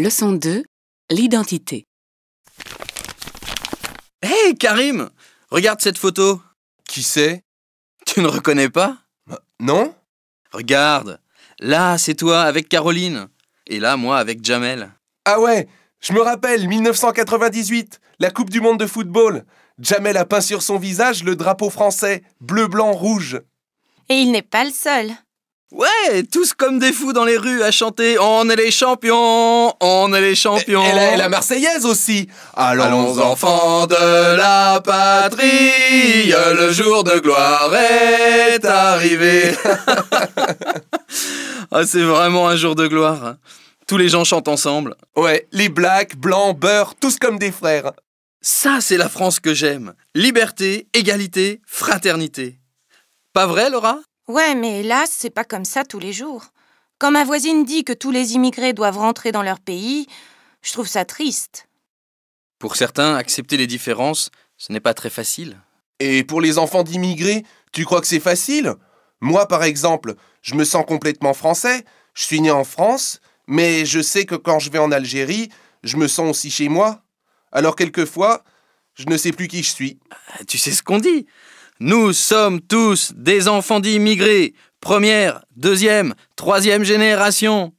Leçon 2. L'identité. Hé hey, Karim Regarde cette photo. Qui c'est Tu ne reconnais pas bah, Non Regarde. Là, c'est toi avec Caroline. Et là, moi avec Jamel. Ah ouais Je me rappelle, 1998, la Coupe du Monde de football. Jamel a peint sur son visage le drapeau français, bleu, blanc, rouge. Et il n'est pas le seul. Ouais, tous comme des fous dans les rues à chanter On est les champions, on est les champions. Et, la, Marseillaise aussi. Allons, enfants de la patrie, le jour de gloire est arrivé. Ah, c'est vraiment un jour de gloire. Hein. Tous les gens chantent ensemble. Ouais, les blacks, blancs, Beurs, tous comme des frères. Ça, c'est la France que j'aime. Liberté, égalité, fraternité. Pas vrai, Laura Ouais, mais hélas, c'est pas comme ça tous les jours. Quand ma voisine dit que tous les immigrés doivent rentrer dans leur pays, je trouve ça triste. Pour certains, accepter les différences, ce n'est pas très facile. Et pour les enfants d'immigrés, tu crois que c'est facile Moi, par exemple, je me sens complètement français, je suis né en France, mais je sais que quand je vais en Algérie, je me sens aussi chez moi. Alors quelquefois, je ne sais plus qui je suis. Ah, tu sais ce qu'on dit nous sommes tous des enfants d'immigrés, première, deuxième, troisième génération.